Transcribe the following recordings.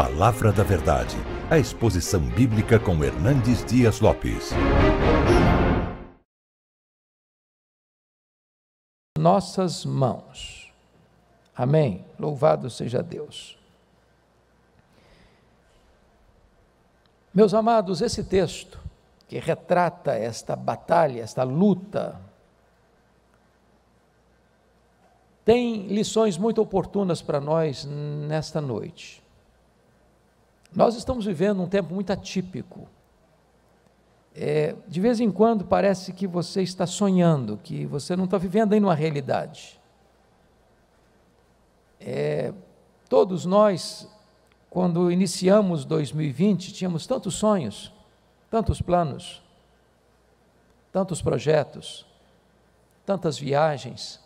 Palavra da Verdade, a exposição bíblica com Hernandes Dias Lopes. Nossas mãos. Amém. Louvado seja Deus. Meus amados, esse texto que retrata esta batalha, esta luta, tem lições muito oportunas para nós nesta noite. Nós estamos vivendo um tempo muito atípico. É, de vez em quando parece que você está sonhando, que você não está vivendo ainda uma realidade. É, todos nós, quando iniciamos 2020, tínhamos tantos sonhos, tantos planos, tantos projetos, tantas viagens,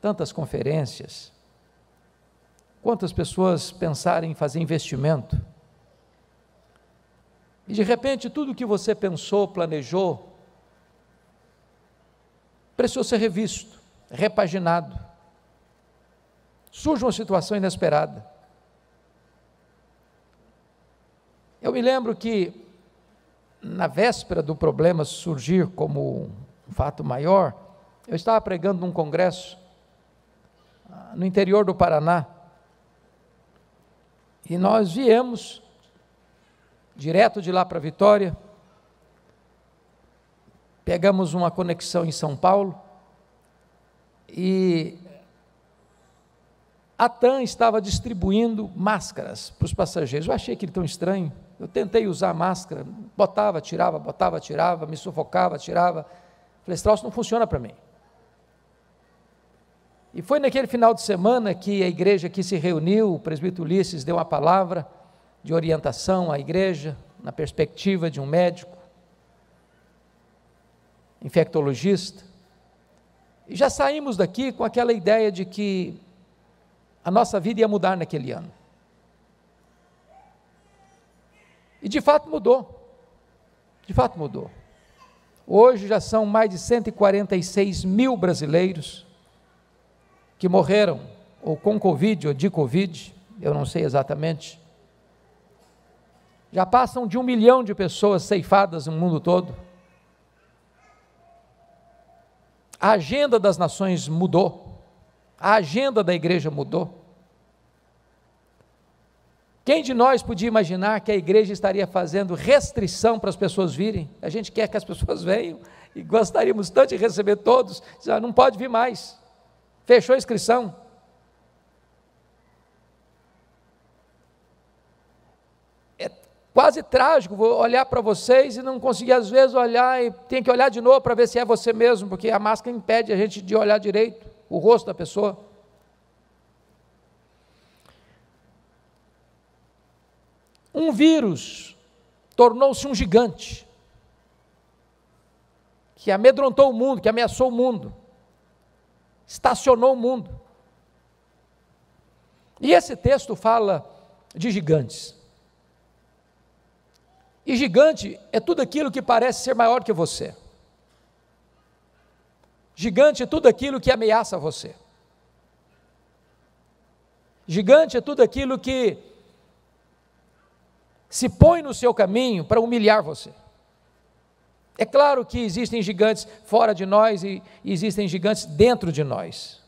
tantas conferências. Quantas pessoas pensaram em fazer investimento? E de repente, tudo que você pensou, planejou, precisou ser revisto, repaginado. Surge uma situação inesperada. Eu me lembro que, na véspera do problema surgir como um fato maior, eu estava pregando num congresso ah, no interior do Paraná. E nós viemos direto de lá para Vitória. Pegamos uma conexão em São Paulo e a TAM estava distribuindo máscaras para os passageiros. Eu achei aquilo tão estranho. Eu tentei usar máscara, botava, tirava, botava, tirava, me sufocava, tirava. Falei, Strauss, isso não funciona para mim. E foi naquele final de semana que a igreja que se reuniu, o presbítero Ulisses deu uma palavra, de orientação à igreja, na perspectiva de um médico, infectologista. E já saímos daqui com aquela ideia de que a nossa vida ia mudar naquele ano. E de fato mudou. De fato mudou. Hoje já são mais de 146 mil brasileiros que morreram ou com Covid ou de Covid, eu não sei exatamente, já passam de um milhão de pessoas ceifadas no mundo todo. A agenda das nações mudou, a agenda da igreja mudou. Quem de nós podia imaginar que a igreja estaria fazendo restrição para as pessoas virem? A gente quer que as pessoas venham e gostaríamos tanto de receber todos, já ah, não pode vir mais. Fechou a inscrição. quase trágico vou olhar para vocês e não conseguir às vezes olhar e tem que olhar de novo para ver se é você mesmo, porque a máscara impede a gente de olhar direito o rosto da pessoa. Um vírus tornou-se um gigante que amedrontou o mundo, que ameaçou o mundo, estacionou o mundo. E esse texto fala de gigantes. E gigante é tudo aquilo que parece ser maior que você. Gigante é tudo aquilo que ameaça você. Gigante é tudo aquilo que se põe no seu caminho para humilhar você. É claro que existem gigantes fora de nós e existem gigantes dentro de nós.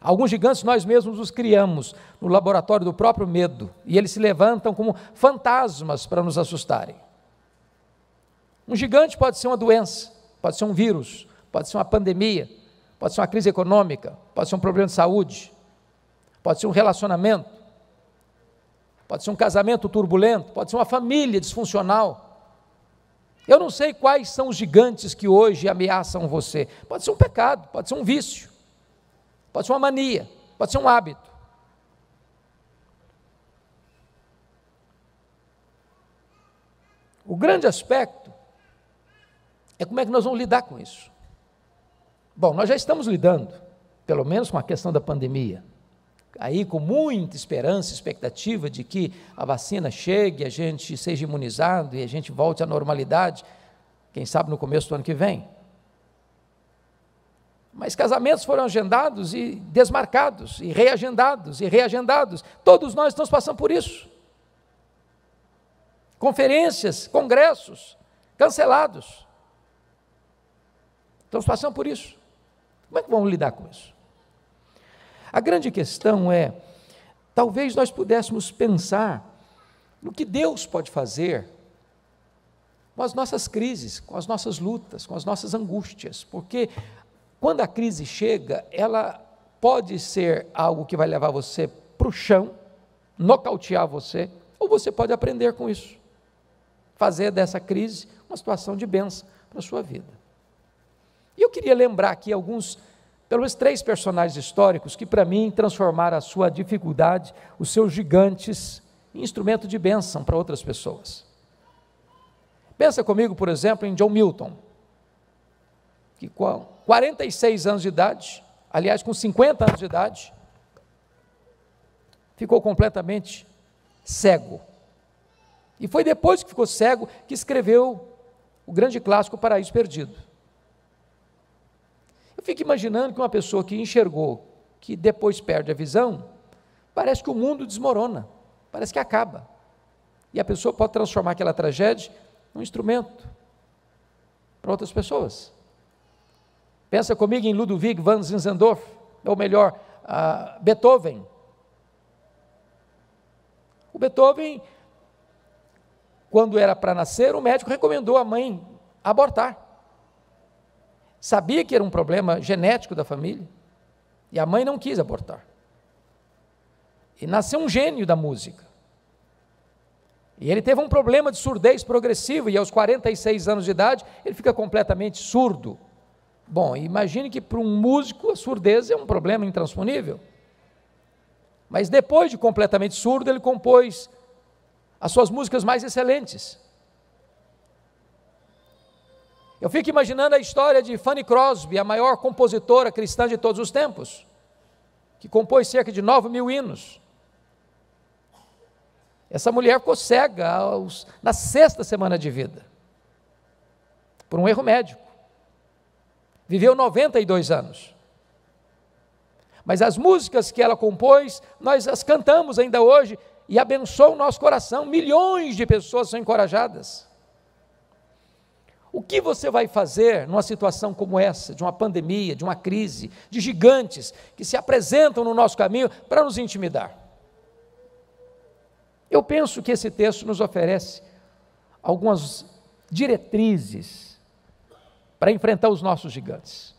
Alguns gigantes nós mesmos os criamos no laboratório do próprio medo e eles se levantam como fantasmas para nos assustarem. Um gigante pode ser uma doença, pode ser um vírus, pode ser uma pandemia, pode ser uma crise econômica, pode ser um problema de saúde, pode ser um relacionamento, pode ser um casamento turbulento, pode ser uma família disfuncional. Eu não sei quais são os gigantes que hoje ameaçam você. Pode ser um pecado, pode ser um vício pode ser uma mania, pode ser um hábito. O grande aspecto é como é que nós vamos lidar com isso. Bom, nós já estamos lidando, pelo menos com a questão da pandemia. Aí com muita esperança, expectativa de que a vacina chegue, a gente seja imunizado e a gente volte à normalidade, quem sabe no começo do ano que vem. Mas casamentos foram agendados e desmarcados, e reagendados, e reagendados. Todos nós estamos passando por isso. Conferências, congressos, cancelados. Estamos passando por isso. Como é que vamos lidar com isso? A grande questão é: talvez nós pudéssemos pensar no que Deus pode fazer com as nossas crises, com as nossas lutas, com as nossas angústias, porque quando a crise chega, ela pode ser algo que vai levar você para o chão, nocautear você, ou você pode aprender com isso. Fazer dessa crise uma situação de benção para a sua vida. E eu queria lembrar aqui alguns, pelo menos três personagens históricos que, para mim, transformaram a sua dificuldade, os seus gigantes, em instrumento de bênção para outras pessoas. Pensa comigo, por exemplo, em John Milton que com 46 anos de idade, aliás, com 50 anos de idade, ficou completamente cego. E foi depois que ficou cego que escreveu o grande clássico Paraíso Perdido. Eu fico imaginando que uma pessoa que enxergou, que depois perde a visão, parece que o mundo desmorona, parece que acaba. E a pessoa pode transformar aquela tragédia num instrumento para outras pessoas. Pensa comigo em Ludwig van Zinzendorf, ou melhor, uh, Beethoven. O Beethoven, quando era para nascer, o médico recomendou à mãe abortar. Sabia que era um problema genético da família e a mãe não quis abortar. E nasceu um gênio da música. E ele teve um problema de surdez progressiva e aos 46 anos de idade ele fica completamente surdo. Bom, imagine que para um músico a surdez é um problema intransponível. Mas depois de completamente surdo, ele compôs as suas músicas mais excelentes. Eu fico imaginando a história de Fanny Crosby, a maior compositora cristã de todos os tempos, que compôs cerca de 9 mil hinos. Essa mulher ficou cega aos, na sexta semana de vida, por um erro médico. Viveu 92 anos. Mas as músicas que ela compôs, nós as cantamos ainda hoje e abençoa o nosso coração. Milhões de pessoas são encorajadas. O que você vai fazer numa situação como essa, de uma pandemia, de uma crise, de gigantes que se apresentam no nosso caminho para nos intimidar? Eu penso que esse texto nos oferece algumas diretrizes para enfrentar os nossos gigantes.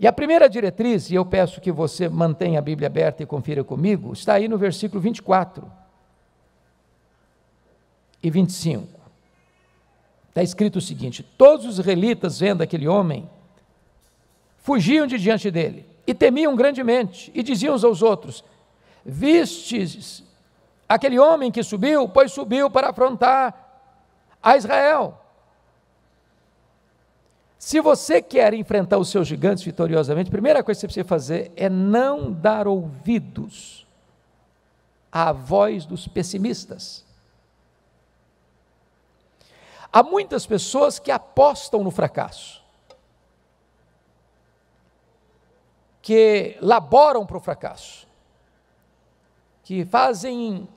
E a primeira diretriz, e eu peço que você mantenha a Bíblia aberta e confira comigo, está aí no versículo 24 e 25. Está escrito o seguinte: Todos os relitas, vendo aquele homem, fugiam de diante dele e temiam grandemente, e diziam uns aos outros: Vistes aquele homem que subiu, pois subiu para afrontar a Israel. Se você quer enfrentar os seus gigantes vitoriosamente, a primeira coisa que você precisa fazer é não dar ouvidos à voz dos pessimistas. Há muitas pessoas que apostam no fracasso, que laboram para o fracasso, que fazem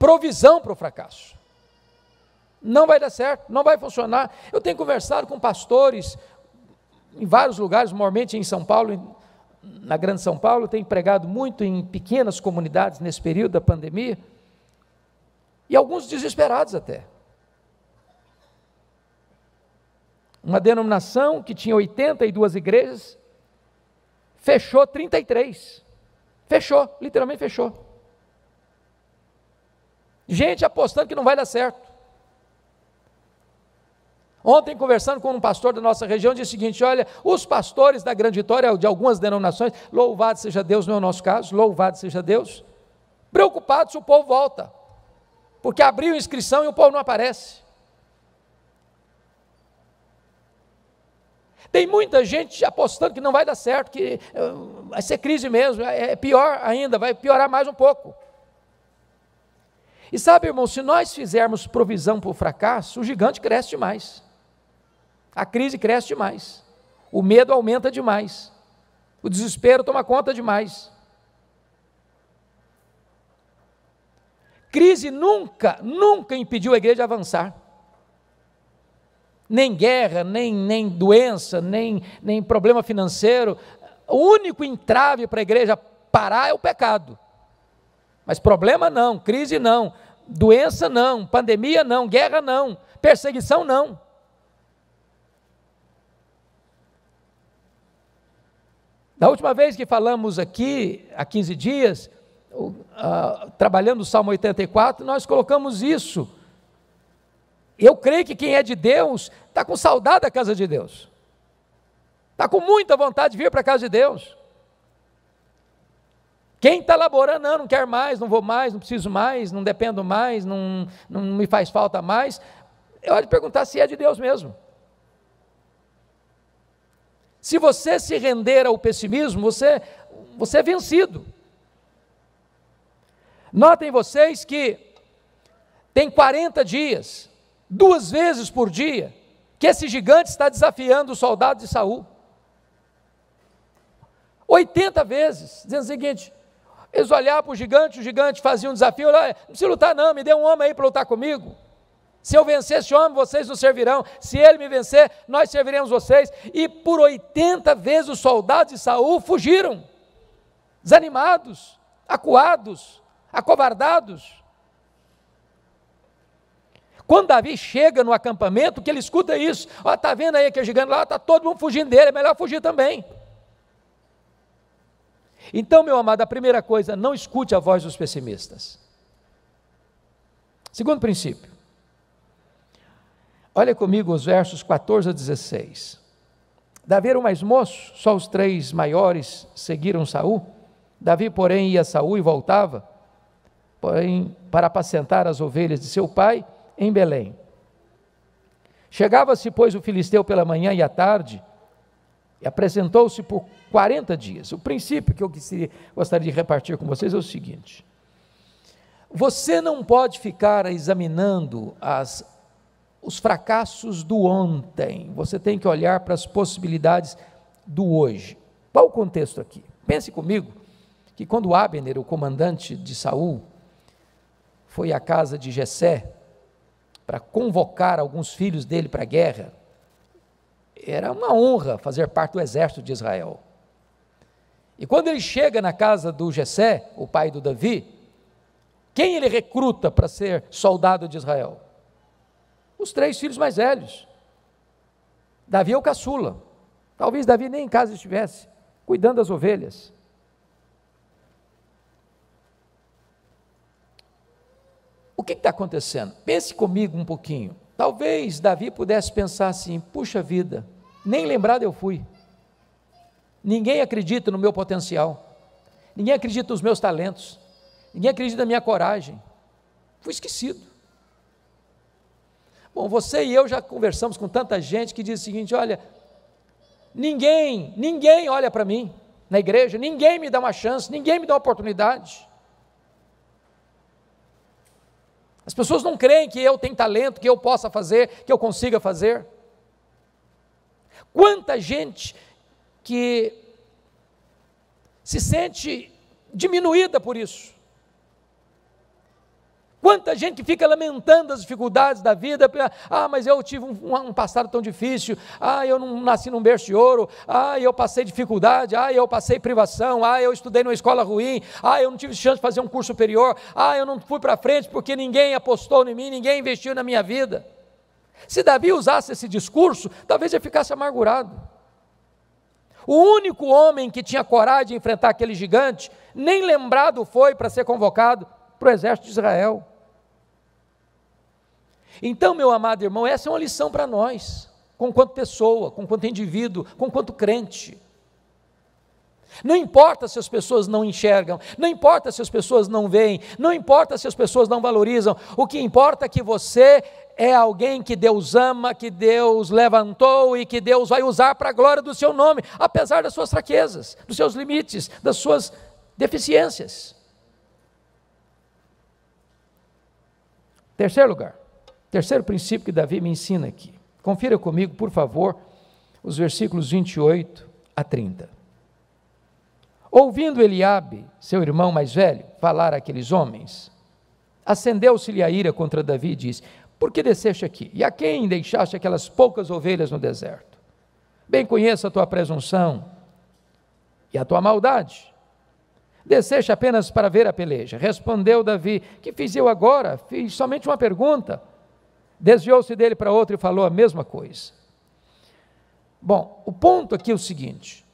provisão para o fracasso não vai dar certo, não vai funcionar. Eu tenho conversado com pastores em vários lugares, mormente em São Paulo, na Grande São Paulo, tenho pregado muito em pequenas comunidades nesse período da pandemia, e alguns desesperados até. Uma denominação que tinha 82 igrejas, fechou 33. Fechou, literalmente fechou. Gente apostando que não vai dar certo. Ontem, conversando com um pastor da nossa região, disse o seguinte: olha, os pastores da Grande Vitória, de algumas denominações, louvado seja Deus, não é o nosso caso, louvado seja Deus, preocupados se o povo volta, porque abriu inscrição e o povo não aparece. Tem muita gente apostando que não vai dar certo, que eh, vai ser crise mesmo, é, é pior ainda, vai piorar mais um pouco. E sabe, irmão, se nós fizermos provisão para o fracasso, o gigante cresce demais. A crise cresce demais. O medo aumenta demais. O desespero toma conta demais. Crise nunca, nunca impediu a igreja de avançar. Nem guerra, nem, nem doença, nem, nem problema financeiro. O único entrave para a igreja parar é o pecado. Mas problema não, crise não, doença não, pandemia não, guerra não, perseguição não. Da última vez que falamos aqui, há 15 dias, uh, trabalhando o Salmo 84, nós colocamos isso. Eu creio que quem é de Deus está com saudade da casa de Deus, está com muita vontade de vir para a casa de Deus. Quem está laborando, não, não quer mais, não vou mais, não preciso mais, não dependo mais, não, não me faz falta mais, é hora de perguntar se é de Deus mesmo. Se você se render ao pessimismo, você, você é vencido. Notem vocês que tem 40 dias, duas vezes por dia, que esse gigante está desafiando os soldados de Saul. 80 vezes, dizendo o seguinte: eles olhavam para o gigante, o gigante fazia um desafio, olha, não precisa lutar não, me dê um homem aí para lutar comigo. Se eu vencer esse homem, vocês nos servirão. Se ele me vencer, nós serviremos vocês. E por 80 vezes os soldados de Saul fugiram, desanimados, acuados, acovardados. Quando Davi chega no acampamento, que ele escuta isso, ó, tá vendo aí que é gigante lá, tá todo mundo fugindo dele, é melhor fugir também. Então, meu amado, a primeira coisa, não escute a voz dos pessimistas. Segundo princípio, Olha comigo os versos 14 a 16. Davi era um mais moço, só os três maiores seguiram Saul. Davi, porém, ia a Saul e voltava, porém, para apacentar as ovelhas de seu pai em Belém. Chegava-se, pois, o filisteu pela manhã e à tarde, e apresentou-se por 40 dias. O princípio que eu gostaria de repartir com vocês é o seguinte: você não pode ficar examinando as os fracassos do ontem, você tem que olhar para as possibilidades do hoje. Qual o contexto aqui? Pense comigo que quando Abner, o comandante de Saul, foi à casa de Jessé para convocar alguns filhos dele para a guerra, era uma honra fazer parte do exército de Israel. E quando ele chega na casa do Jessé, o pai do Davi, quem ele recruta para ser soldado de Israel? os três filhos mais velhos. Davi é o caçula. Talvez Davi nem em casa estivesse, cuidando das ovelhas. O que está acontecendo? Pense comigo um pouquinho. Talvez Davi pudesse pensar assim: puxa vida, nem lembrado eu fui. Ninguém acredita no meu potencial. Ninguém acredita nos meus talentos. Ninguém acredita na minha coragem. Fui esquecido. Bom, você e eu já conversamos com tanta gente que diz o seguinte: olha, ninguém, ninguém olha para mim na igreja, ninguém me dá uma chance, ninguém me dá uma oportunidade. As pessoas não creem que eu tenho talento, que eu possa fazer, que eu consiga fazer. Quanta gente que se sente diminuída por isso. Quanta gente fica lamentando as dificuldades da vida, ah, mas eu tive um, um, passado tão difícil, ah, eu não nasci num berço de ouro, ah, eu passei dificuldade, ah, eu passei privação, ah, eu estudei numa escola ruim, ah, eu não tive chance de fazer um curso superior, ah, eu não fui para frente porque ninguém apostou em mim, ninguém investiu na minha vida. Se Davi usasse esse discurso, talvez ele ficasse amargurado. O único homem que tinha coragem de enfrentar aquele gigante, nem lembrado foi para ser convocado, para o exército de Israel. Então, meu amado irmão, essa é uma lição para nós, quanto pessoa, quanto indivíduo, quanto crente. Não importa se as pessoas não enxergam, não importa se as pessoas não veem, não importa se as pessoas não valorizam, o que importa é que você é alguém que Deus ama, que Deus levantou e que Deus vai usar para a glória do seu nome, apesar das suas fraquezas, dos seus limites, das suas deficiências. Terceiro lugar, terceiro princípio que Davi me ensina aqui. Confira comigo, por favor, os versículos 28 a 30. Ouvindo Eliabe, seu irmão mais velho, falar àqueles homens, acendeu-se-lhe a ira contra Davi e disse: Por que desceste aqui? E a quem deixaste aquelas poucas ovelhas no deserto? Bem conheço a tua presunção e a tua maldade, desceste apenas para ver a peleja. Respondeu Davi: Que fiz eu agora? Fiz somente uma pergunta. Desviou-se dele para outro e falou a mesma coisa. Bom, o ponto aqui é o seguinte: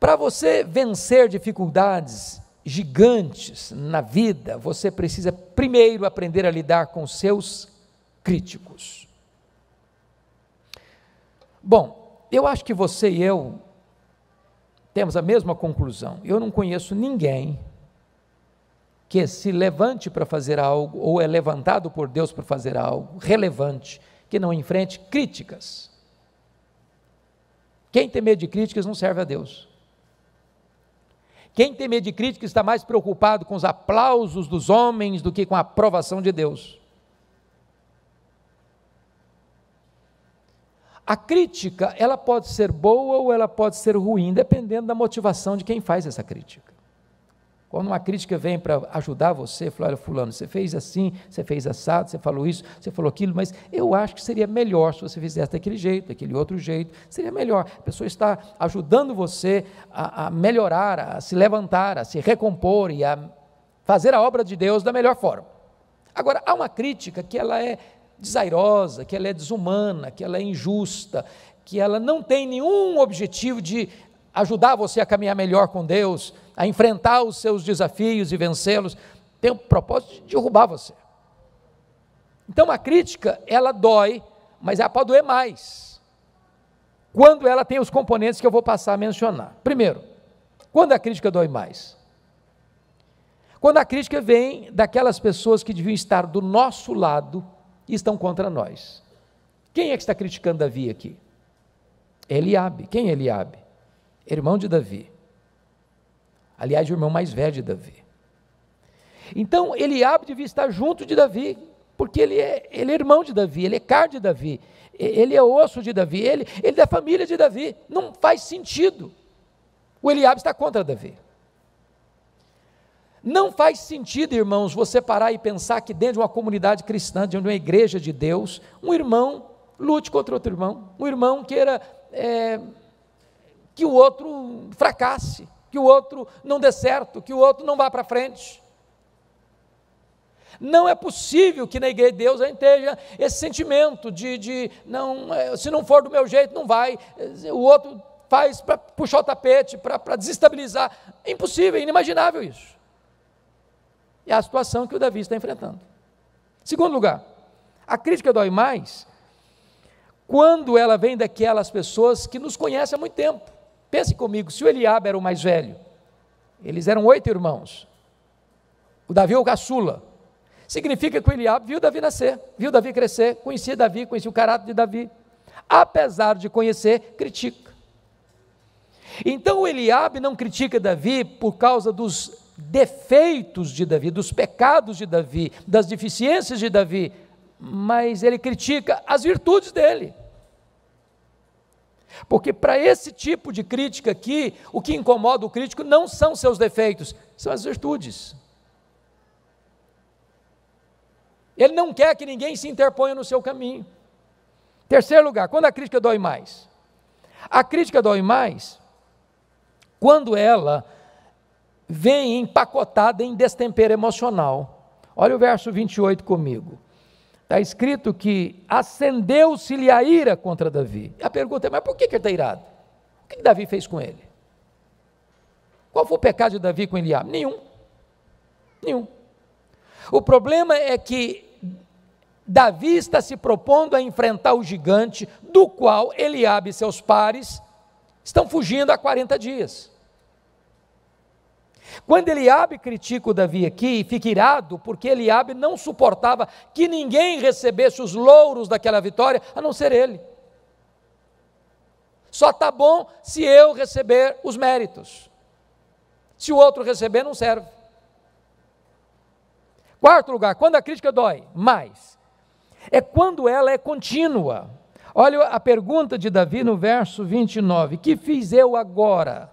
para você vencer dificuldades gigantes na vida, você precisa primeiro aprender a lidar com seus críticos. Bom, eu acho que você e eu temos a mesma conclusão. Eu não conheço ninguém que se levante para fazer algo, ou é levantado por Deus para fazer algo relevante, que não enfrente críticas. Quem tem medo de críticas não serve a Deus. Quem tem medo de críticas está mais preocupado com os aplausos dos homens do que com a aprovação de Deus. A crítica, ela pode ser boa ou ela pode ser ruim, dependendo da motivação de quem faz essa crítica. Quando uma crítica vem para ajudar você, fala, olha, fulano, você fez assim, você fez assado, você falou isso, você falou aquilo, mas eu acho que seria melhor se você fizesse daquele jeito, daquele outro jeito, seria melhor. A pessoa está ajudando você a, a melhorar, a se levantar, a se recompor e a fazer a obra de Deus da melhor forma. Agora, há uma crítica que ela é desairosa, que ela é desumana, que ela é injusta, que ela não tem nenhum objetivo de ajudar você a caminhar melhor com Deus, a enfrentar os seus desafios e vencê-los, tem o propósito de derrubar você. Então a crítica, ela dói, mas ela é pode doer mais. Quando ela tem os componentes que eu vou passar a mencionar. Primeiro, quando a crítica dói mais? Quando a crítica vem daquelas pessoas que deviam estar do nosso lado e estão contra nós. Quem é que está criticando Davi aqui? Eliabe. Quem é Eliabe? Irmão de Davi. Aliás, o irmão mais velho de Davi. Então, Eliabe devia estar junto de Davi, porque ele é, ele é irmão de Davi, ele é carne de Davi, ele é osso de Davi, ele, ele é da família de Davi. Não faz sentido. O Eliabe está contra Davi. Não faz sentido, irmãos, você parar e pensar que dentro de uma comunidade cristã, dentro de uma igreja de Deus, um irmão lute contra outro irmão, um irmão queira é, que o outro fracasse, que o outro não dê certo, que o outro não vá para frente. Não é possível que na igreja de Deus a gente tenha esse sentimento de, de não, é, se não for do meu jeito, não vai, o outro faz para puxar o tapete, para desestabilizar. É impossível, inimaginável isso é a situação que o Davi está enfrentando. Segundo lugar, a crítica dói mais quando ela vem daquelas pessoas que nos conhecem há muito tempo. Pense comigo, se o Eliabe era o mais velho, eles eram oito irmãos, o Davi é o caçula, significa que o Eliabe viu Davi nascer, viu Davi crescer, conhecia Davi, conhecia o caráter de Davi, apesar de conhecer, critica. Então o Eliabe não critica Davi por causa dos defeitos de Davi, dos pecados de Davi, das deficiências de Davi, mas ele critica as virtudes dele. Porque para esse tipo de crítica aqui, o que incomoda o crítico não são seus defeitos, são as virtudes. Ele não quer que ninguém se interponha no seu caminho. Terceiro lugar, quando a crítica dói mais? A crítica dói mais quando ela vem empacotada em destempero emocional. Olha o verso 28 comigo. Está escrito que acendeu-se-lhe a ira contra Davi. A pergunta é: mas por que, que ele está irado? O que, que Davi fez com ele? Qual foi o pecado de Davi com Eliabe? Nenhum. Nenhum. O problema é que Davi está se propondo a enfrentar o gigante do qual Eliabe e seus pares estão fugindo há 40 dias. Quando Eliabe critica o Davi aqui, fica irado, porque Eliabe não suportava que ninguém recebesse os louros daquela vitória, a não ser ele. Só está bom se eu receber os méritos. Se o outro receber, não serve. Quarto lugar, quando a crítica dói, mais, é quando ela é contínua. Olha a pergunta de Davi no verso 29: Que fiz eu agora?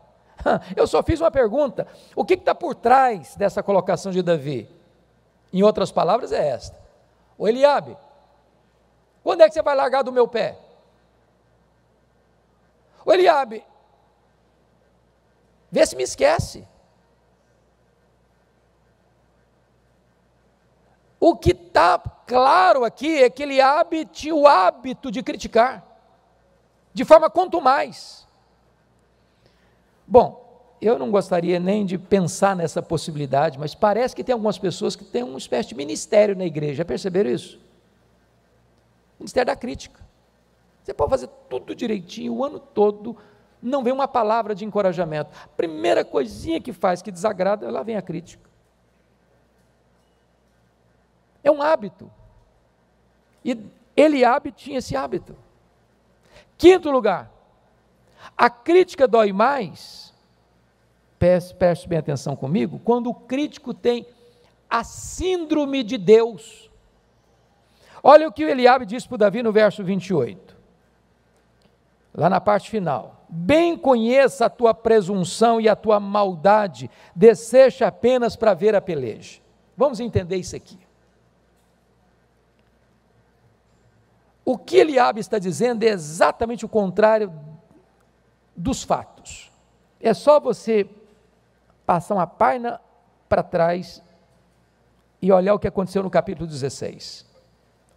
Eu só fiz uma pergunta: o que está por trás dessa colocação de Davi? Em outras palavras, é esta: O Eliabe, quando é que você vai largar do meu pé? O Eliabe, vê se me esquece. O que está claro aqui é que Eliabe tinha o hábito de criticar, de forma quanto mais. Bom, eu não gostaria nem de pensar nessa possibilidade, mas parece que tem algumas pessoas que têm uma espécie de ministério na igreja. Já perceberam isso? Ministério da crítica. Você pode fazer tudo direitinho o ano todo, não vem uma palavra de encorajamento. A Primeira coisinha que faz que desagrada, lá vem a crítica. É um hábito. E Eliabe tinha esse hábito. Quinto lugar, a crítica dói mais, preste, preste bem atenção comigo, quando o crítico tem a síndrome de Deus. Olha o que Eliabe diz para Davi no verso 28, lá na parte final. Bem conheça a tua presunção e a tua maldade, deseja apenas para ver a peleja. Vamos entender isso aqui. O que Eliabe está dizendo é exatamente o contrário dos fatos. É só você passar uma página para trás e olhar o que aconteceu no capítulo 16.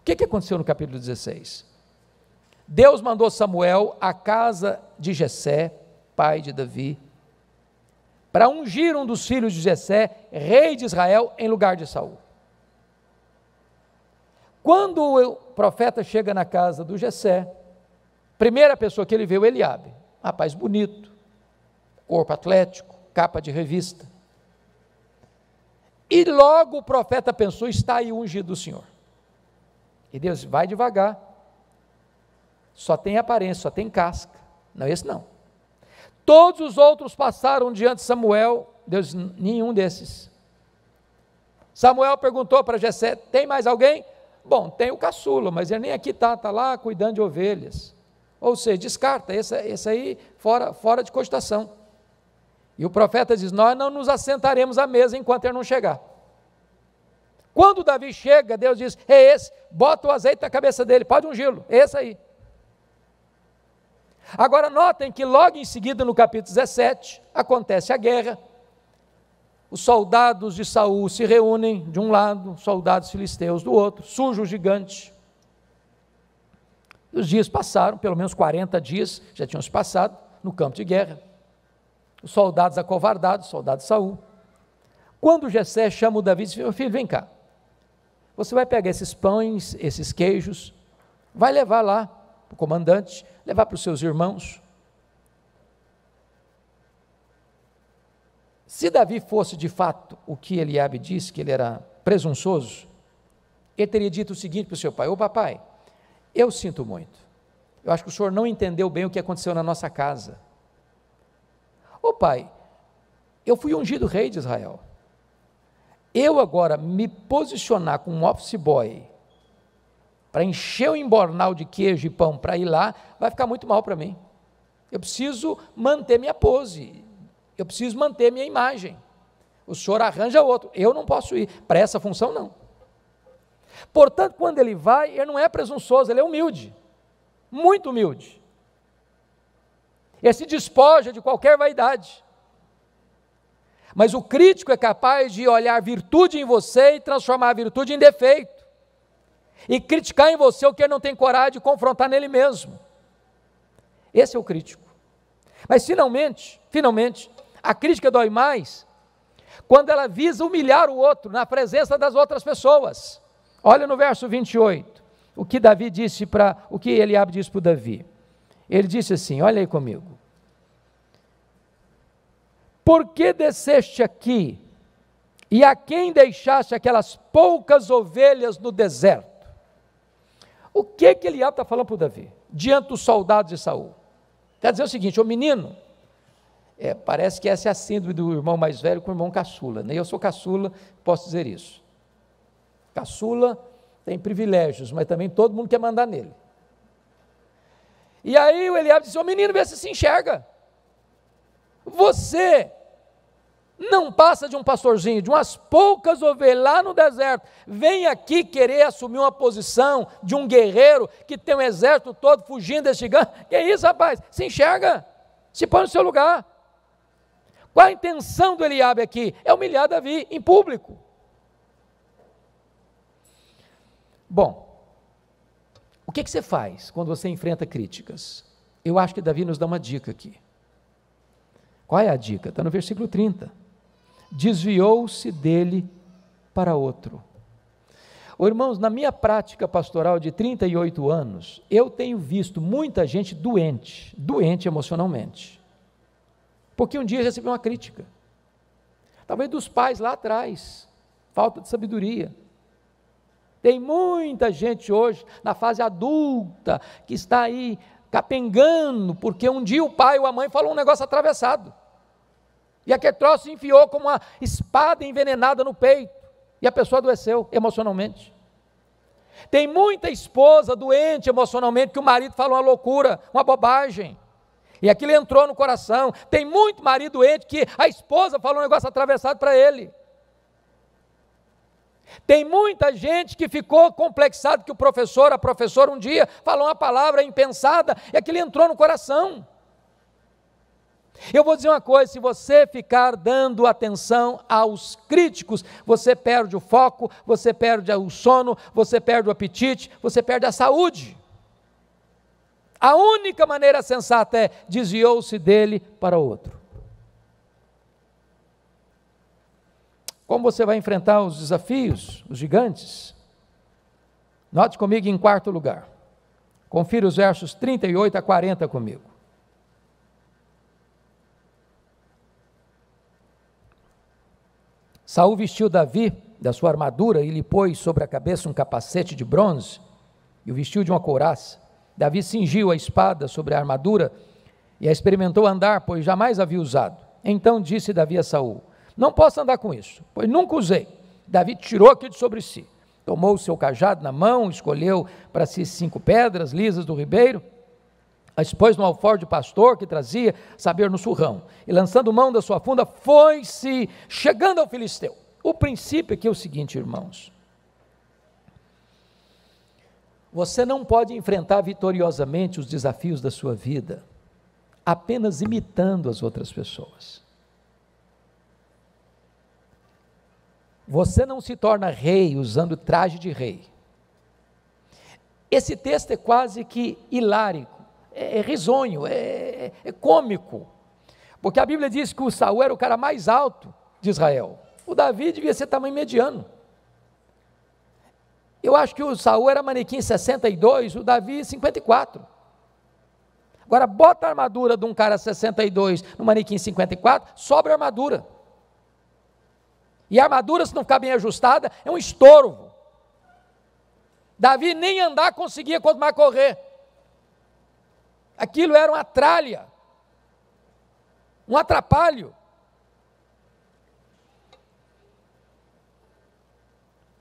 O que, que aconteceu no capítulo 16? Deus mandou Samuel à casa de Jessé, pai de Davi, para ungir um dos filhos de Jessé, rei de Israel, em lugar de Saul. Quando o profeta chega na casa do Jessé, primeira pessoa que ele vê é Eliabe. Rapaz bonito, corpo atlético, capa de revista. E logo o profeta pensou: está aí o ungido do Senhor. E Deus vai devagar. Só tem aparência, só tem casca. Não, esse não. Todos os outros passaram diante de Samuel, Deus, nenhum desses. Samuel perguntou para Jessé: tem mais alguém? Bom, tem o caçula, mas ele nem aqui está, está lá cuidando de ovelhas. Ou seja, descarta, esse, esse aí fora, fora de cogitação. E o profeta diz: Nós não nos assentaremos à mesa enquanto ele não chegar. Quando Davi chega, Deus diz: É esse, bota o azeite na cabeça dele, pode ungí-lo, é esse aí. Agora, notem que logo em seguida, no capítulo 17, acontece a guerra. Os soldados de Saul se reúnem de um lado, soldados filisteus do outro, surge o gigante os dias passaram, pelo menos 40 dias já tinham se passado no campo de guerra. Os soldados acovardados, soldado Saul. Quando Jessé chama o Davi e diz: Meu filho, vem cá. Você vai pegar esses pães, esses queijos, vai levar lá para o comandante, levar para os seus irmãos. Se Davi fosse de fato o que Eliabe disse, que ele era presunçoso, ele teria dito o seguinte para o seu pai: Ô papai, eu sinto muito. Eu acho que o senhor não entendeu bem o que aconteceu na nossa casa. Ô pai, eu fui ungido rei de Israel. Eu agora me posicionar como um office boy para encher o embornal de queijo e pão para ir lá, vai ficar muito mal para mim. Eu preciso manter minha pose. Eu preciso manter minha imagem. O senhor arranja outro. Eu não posso ir para essa função não. Portanto, quando ele vai, ele não é presunçoso, ele é humilde, muito humilde. Ele se despoja de qualquer vaidade. Mas o crítico é capaz de olhar virtude em você e transformar a virtude em defeito. E criticar em você o que ele não tem coragem de confrontar nele mesmo. Esse é o crítico. Mas finalmente, finalmente, a crítica dói mais quando ela visa humilhar o outro na presença das outras pessoas. Olha no verso 28, o que Davi disse para, o que Eliabe disse para Davi. Ele disse assim: Olha aí comigo. Por que desceste aqui? E a quem deixaste aquelas poucas ovelhas no deserto? O que que Eliabe está falando para Davi? Diante dos soldados de Saul. Quer tá dizer o seguinte: Ô menino, é, parece que essa é a síndrome do irmão mais velho com o irmão caçula. né? eu sou caçula, posso dizer isso caçula tem privilégios, mas também todo mundo quer mandar nele. E aí o Eliabe disse: Ô menino, vê se se enxerga. Você não passa de um pastorzinho, de umas poucas ovelhas lá no deserto. Vem aqui querer assumir uma posição de um guerreiro que tem um exército todo fugindo desse gigante. Que isso, rapaz? Se enxerga, se põe no seu lugar. Qual a intenção do Eliabe aqui? É humilhar Davi em público. Bom, o que, é que você faz quando você enfrenta críticas? Eu acho que Davi nos dá uma dica aqui. Qual é a dica? Está no versículo 30. Desviou-se dele para outro. Oh, irmãos, na minha prática pastoral de 38 anos, eu tenho visto muita gente doente, doente emocionalmente. Porque um dia recebeu uma crítica. Talvez dos pais lá atrás, falta de sabedoria, tem muita gente hoje na fase adulta que está aí capengando, porque um dia o pai ou a mãe falou um negócio atravessado. E aquele troço enfiou como uma espada envenenada no peito. E a pessoa adoeceu emocionalmente. Tem muita esposa doente emocionalmente que o marido falou uma loucura, uma bobagem. E aquilo entrou no coração. Tem muito marido doente que a esposa falou um negócio atravessado para ele. Tem muita gente que ficou complexado que o professor, a professora um dia falou uma palavra impensada é e aquilo entrou no coração. Eu vou dizer uma coisa: se você ficar dando atenção aos críticos, você perde o foco, você perde o sono, você perde o apetite, você perde a saúde. A única maneira sensata é desviou-se dele para outro. Como você vai enfrentar os desafios, os gigantes? Note comigo em quarto lugar. Confira os versos 38 a 40 comigo. Saul vestiu Davi da sua armadura e lhe pôs sobre a cabeça um capacete de bronze e o vestiu de uma couraça. Davi cingiu a espada sobre a armadura e a experimentou andar, pois jamais havia usado. Então disse Davi a Saul: não posso andar com isso, pois nunca usei. Davi tirou aquilo de sobre si. Tomou o seu cajado na mão, escolheu para si cinco pedras lisas do ribeiro, as pôs no alforje de pastor que trazia, saber no surrão. E lançando mão da sua funda, foi-se, chegando ao filisteu. O princípio aqui é o seguinte, irmãos. Você não pode enfrentar vitoriosamente os desafios da sua vida apenas imitando as outras pessoas. Você não se torna rei usando traje de rei. Esse texto é quase que hilárico, é, é risonho, é, é, é cômico. Porque a Bíblia diz que o Saul era o cara mais alto de Israel. O Davi devia ser tamanho mediano. Eu acho que o Saul era manequim 62, o Davi 54. Agora bota a armadura de um cara 62 no manequim 54, sobra a armadura. E a armadura, se não ficar bem ajustada, é um estorvo. Davi nem andar conseguia, quanto mais correr. Aquilo era uma tralha, um atrapalho.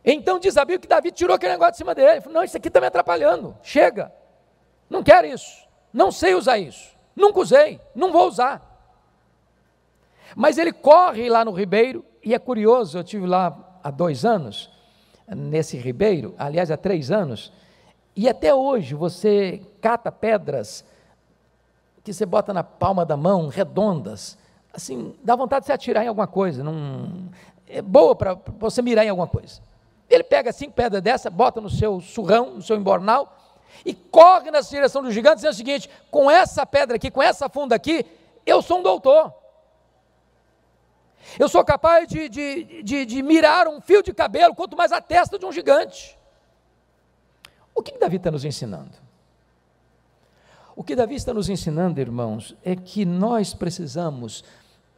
Então diz a Bíblia que Davi tirou aquele negócio de cima dele. Ele falou, não, isso aqui está me atrapalhando. Chega. Não quero isso. Não sei usar isso. Nunca usei. Não vou usar. Mas ele corre lá no ribeiro e é curioso, eu tive lá há dois anos, nesse ribeiro, aliás, há três anos, e até hoje você cata pedras que você bota na palma da mão, redondas, assim, dá vontade de se atirar em alguma coisa, num, é boa para você mirar em alguma coisa. Ele pega cinco pedras dessa, bota no seu surrão, no seu embornal, e corre nessa direção do gigante, dizendo o seguinte: com essa pedra aqui, com essa funda aqui, eu sou um doutor. Eu sou capaz de, de, de, de mirar um fio de cabelo, quanto mais a testa de um gigante. O que Davi está nos ensinando? O que Davi está nos ensinando, irmãos, é que nós precisamos,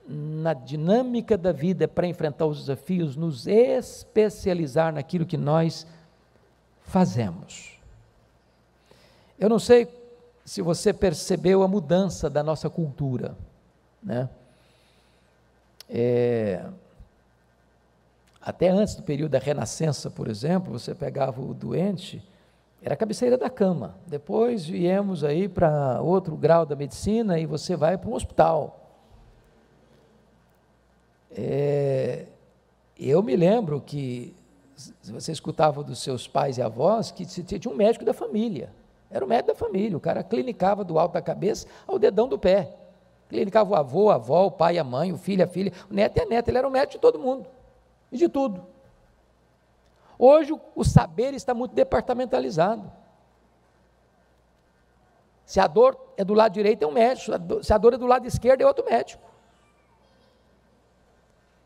na dinâmica da vida é para enfrentar os desafios, nos especializar naquilo que nós fazemos. Eu não sei se você percebeu a mudança da nossa cultura, né? É, até antes do período da Renascença, por exemplo, você pegava o doente, era a cabeceira da cama. Depois viemos aí para outro grau da medicina e você vai para um hospital. É, eu me lembro que você escutava dos seus pais e avós que tinha um médico da família. Era o médico da família, o cara clinicava do alto da cabeça ao dedão do pé. Ele o avô, a avó, o pai, a mãe, o filho, a filha, o neto e a neta. Ele era o médico de todo mundo e de tudo. Hoje o saber está muito departamentalizado. Se a dor é do lado direito, é um médico. Se a dor é do lado esquerdo, é outro médico.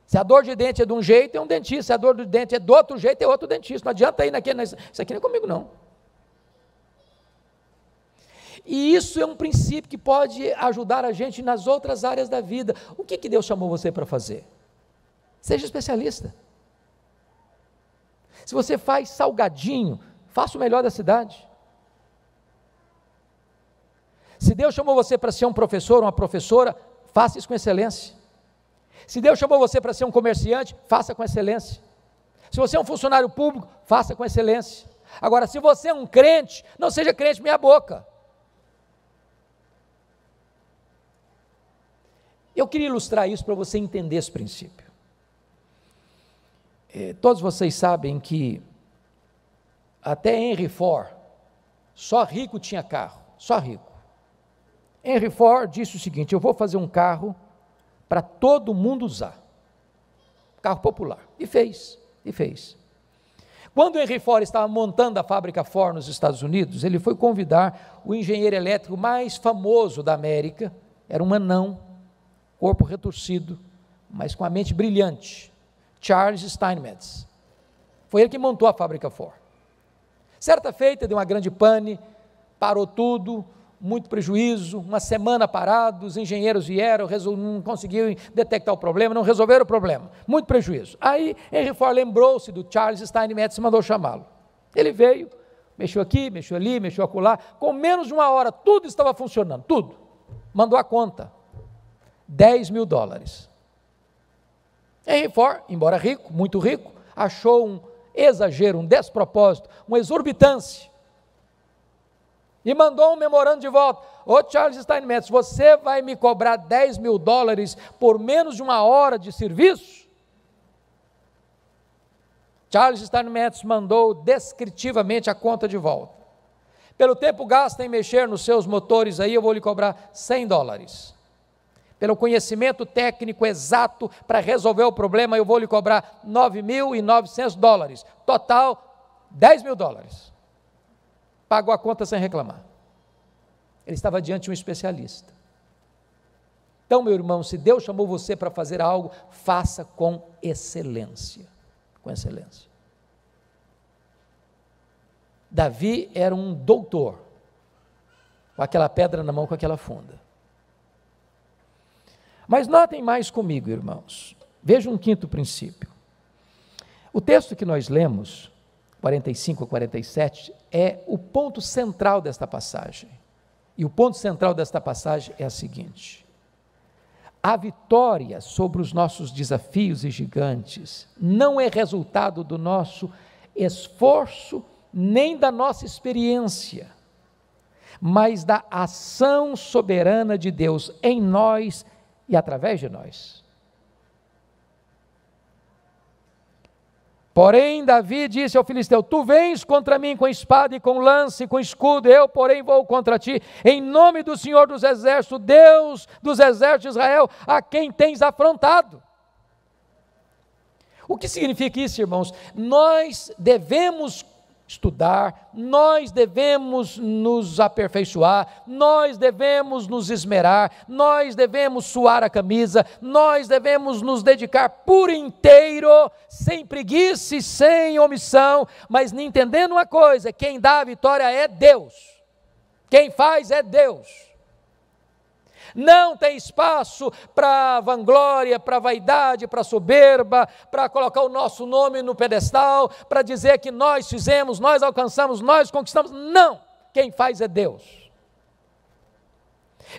Se a dor de dente é de um jeito, é um dentista. Se a dor do dente é do outro jeito, é outro dentista. Não adianta ir naquele. Isso aqui não é comigo, não. E isso é um princípio que pode ajudar a gente nas outras áreas da vida. O que, que Deus chamou você para fazer? Seja especialista. Se você faz salgadinho, faça o melhor da cidade. Se Deus chamou você para ser um professor, uma professora, faça isso com excelência. Se Deus chamou você para ser um comerciante, faça com excelência. Se você é um funcionário público, faça com excelência. Agora, se você é um crente, não seja crente meia boca. Eu queria ilustrar isso para você entender esse princípio. É, todos vocês sabem que até Henry Ford, só rico tinha carro, só rico. Henry Ford disse o seguinte: Eu vou fazer um carro para todo mundo usar, carro popular. E fez, e fez. Quando Henry Ford estava montando a fábrica Ford nos Estados Unidos, ele foi convidar o engenheiro elétrico mais famoso da América, era um anão, corpo retorcido, mas com a mente brilhante, Charles Steinmetz. Foi ele que montou a fábrica Ford. Certa feita, deu uma grande pane, parou tudo, muito prejuízo, uma semana parado, os engenheiros vieram, não conseguiram detectar o problema, não resolveram o problema, muito prejuízo. Aí Henry Ford lembrou-se do Charles Steinmetz e mandou chamá-lo. Ele veio, mexeu aqui, mexeu ali, mexeu acolá, com menos de uma hora tudo estava funcionando, tudo. Mandou a conta, 10 mil dólares. Henry é, Ford, embora rico, muito rico, achou um exagero, um despropósito, uma exorbitância. E mandou um memorando de volta. Ô Charles Steinmetz, você vai me cobrar 10 mil dólares por menos de uma hora de serviço? Charles Steinmetz mandou descritivamente a conta de volta. Pelo tempo gasto em mexer nos seus motores aí, eu vou lhe cobrar 100 dólares pelo conhecimento técnico exato para resolver o problema, eu vou lhe cobrar 9.900 dólares. Total, 10 mil dólares. Pagou a conta sem reclamar. Ele estava diante de um especialista. Então, meu irmão, se Deus chamou você para fazer algo, faça com excelência. Com excelência. Davi era um doutor, com aquela pedra na mão, com aquela funda. Mas notem mais comigo, irmãos. Veja um quinto princípio. O texto que nós lemos, 45 a 47, é o ponto central desta passagem. E o ponto central desta passagem é a seguinte: a vitória sobre os nossos desafios e gigantes não é resultado do nosso esforço nem da nossa experiência, mas da ação soberana de Deus em nós e através de nós. Porém, Davi disse ao filisteu: Tu vens contra mim com espada e com lance, e com escudo, eu, porém, vou contra ti, em nome do Senhor dos Exércitos, Deus dos Exércitos de Israel, a quem tens afrontado. O que significa isso, irmãos? Nós devemos estudar, nós devemos nos aperfeiçoar, nós devemos nos esmerar, nós devemos suar a camisa, nós devemos nos dedicar por inteiro, sem preguiça e sem omissão, mas entendendo uma coisa: quem dá a vitória é Deus, quem faz é Deus. Não tem espaço para vanglória, para vaidade, para soberba, para colocar o nosso nome no pedestal, para dizer que nós fizemos, nós alcançamos, nós conquistamos. Não! Quem faz é Deus.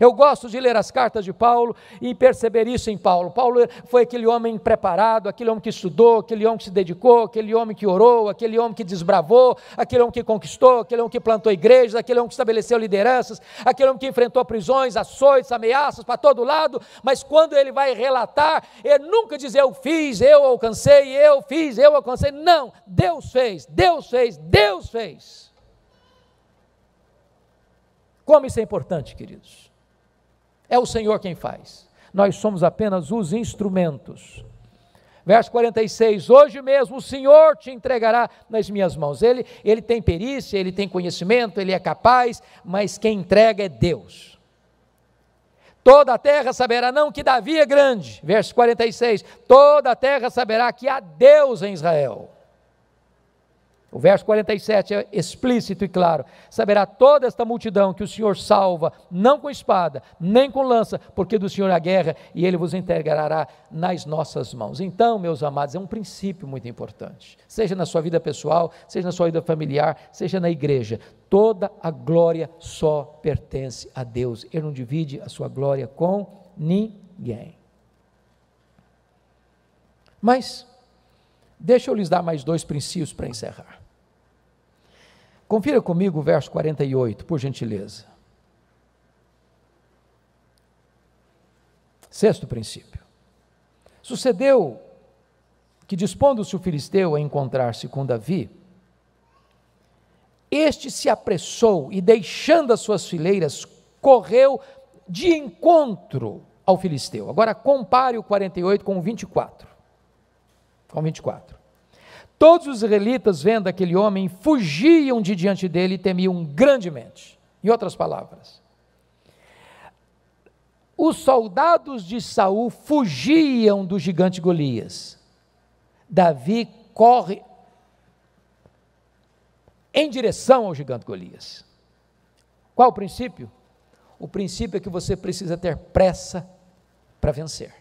Eu gosto de ler as cartas de Paulo e perceber isso em Paulo. Paulo foi aquele homem preparado, aquele homem que estudou, aquele homem que se dedicou, aquele homem que orou, aquele homem que desbravou, aquele homem que conquistou, aquele homem que plantou igrejas, aquele homem que estabeleceu lideranças, aquele homem que enfrentou prisões, açoites, ameaças para todo lado, mas quando ele vai relatar, ele é nunca diz eu fiz, eu alcancei, eu fiz, eu alcancei. Não, Deus fez, Deus fez, Deus fez. Como isso é importante, queridos. É o Senhor quem faz. Nós somos apenas os instrumentos. Verso 46: Hoje mesmo o Senhor te entregará nas minhas mãos. Ele, ele tem perícia, ele tem conhecimento, ele é capaz, mas quem entrega é Deus. Toda a terra saberá, não que Davi é grande. Verso 46: Toda a terra saberá que há Deus em Israel. O verso 47 é explícito e claro: saberá toda esta multidão que o Senhor salva, não com espada, nem com lança, porque do Senhor a guerra, e ele vos entregará nas nossas mãos. Então, meus amados, é um princípio muito importante, seja na sua vida pessoal, seja na sua vida familiar, seja na igreja. Toda a glória só pertence a Deus. Ele não divide a sua glória com ninguém. Mas, deixa eu lhes dar mais dois princípios para encerrar. Confira comigo o verso 48, por gentileza. Sexto princípio. Sucedeu que, dispondo-se o filisteu a encontrar-se com Davi, este se apressou e, deixando as suas fileiras, correu de encontro ao filisteu. Agora compare o 48 com o 24. Com 24. Todos os israelitas, vendo aquele homem, fugiam de diante dele e temiam grandemente. Em outras palavras, os soldados de Saul fugiam do gigante Golias. Davi corre em direção ao gigante Golias. Qual o princípio? O princípio é que você precisa ter pressa para vencer.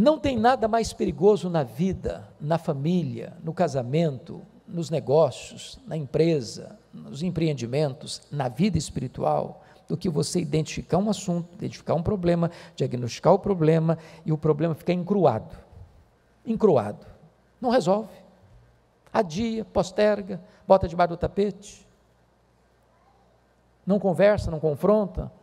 Não tem nada mais perigoso na vida, na família, no casamento, nos negócios, na empresa, nos empreendimentos, na vida espiritual, do que você identificar um assunto, identificar um problema, diagnosticar o problema e o problema ficar encruado. Encruado. Não resolve. Adia, posterga, bota debaixo do tapete. Não conversa, não confronta,